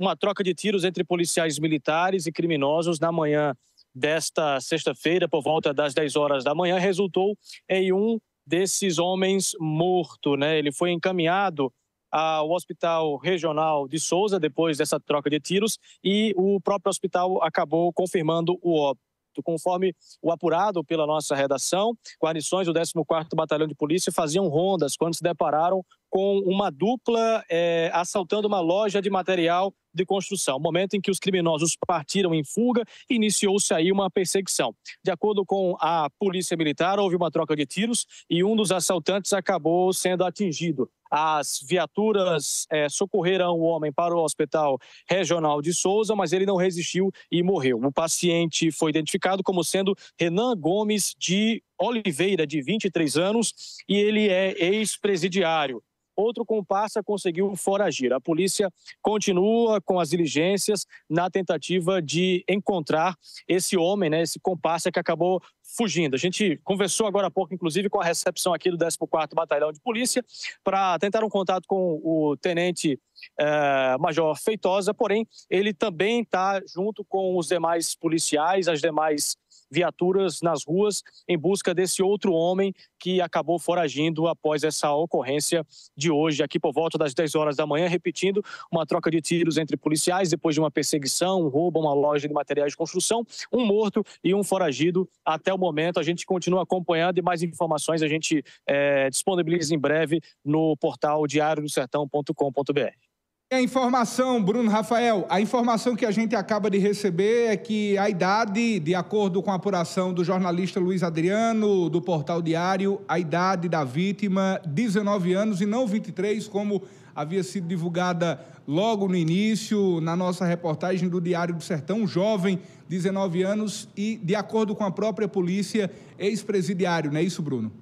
uma troca de tiros entre policiais militares e criminosos na manhã desta sexta-feira, por volta das 10 horas da manhã, resultou em um desses homens morto. Né? Ele foi encaminhado ao Hospital Regional de Souza depois dessa troca de tiros e o próprio hospital acabou confirmando o óbito. Conforme o apurado pela nossa redação, guarnições do 14º Batalhão de Polícia faziam rondas quando se depararam com uma dupla é, assaltando uma loja de material de construção. Momento em que os criminosos partiram em fuga, iniciou-se aí uma perseguição. De acordo com a polícia militar, houve uma troca de tiros e um dos assaltantes acabou sendo atingido. As viaturas é, socorreram o homem para o Hospital Regional de Souza, mas ele não resistiu e morreu. O paciente foi identificado como sendo Renan Gomes de Oliveira, de 23 anos, e ele é ex-presidiário outro comparsa é conseguiu foragir. A polícia continua com as diligências na tentativa de encontrar esse homem, né, esse comparsa que acabou fugindo. A gente conversou agora há pouco, inclusive, com a recepção aqui do 14º Batalhão de Polícia para tentar um contato com o tenente eh, Major Feitosa, porém, ele também está junto com os demais policiais, as demais viaturas nas ruas em busca desse outro homem que acabou foragindo após essa ocorrência de hoje, aqui por volta das 10 horas da manhã, repetindo, uma troca de tiros entre policiais depois de uma perseguição, um roubo a uma loja de materiais de construção, um morto e um foragido até o momento. A gente continua acompanhando e mais informações a gente é, disponibiliza em breve no portal diariodosertão.com.br a informação, Bruno Rafael, a informação que a gente acaba de receber é que a idade, de acordo com a apuração do jornalista Luiz Adriano, do Portal Diário, a idade da vítima, 19 anos e não 23, como havia sido divulgada logo no início, na nossa reportagem do Diário do Sertão, um jovem, 19 anos, e, de acordo com a própria polícia, ex-presidiário, não é isso, Bruno?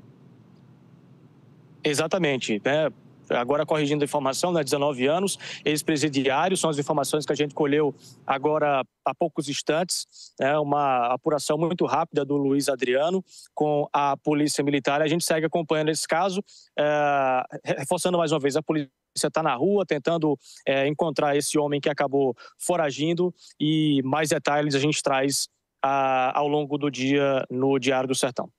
Exatamente. Né? agora corrigindo a informação, né, 19 anos, ex-presidiário, são as informações que a gente colheu agora há poucos instantes, né, uma apuração muito rápida do Luiz Adriano com a Polícia Militar. A gente segue acompanhando esse caso, é, reforçando mais uma vez, a Polícia está na rua tentando é, encontrar esse homem que acabou foragindo e mais detalhes a gente traz a, ah, ao longo do dia no Diário do Sertão.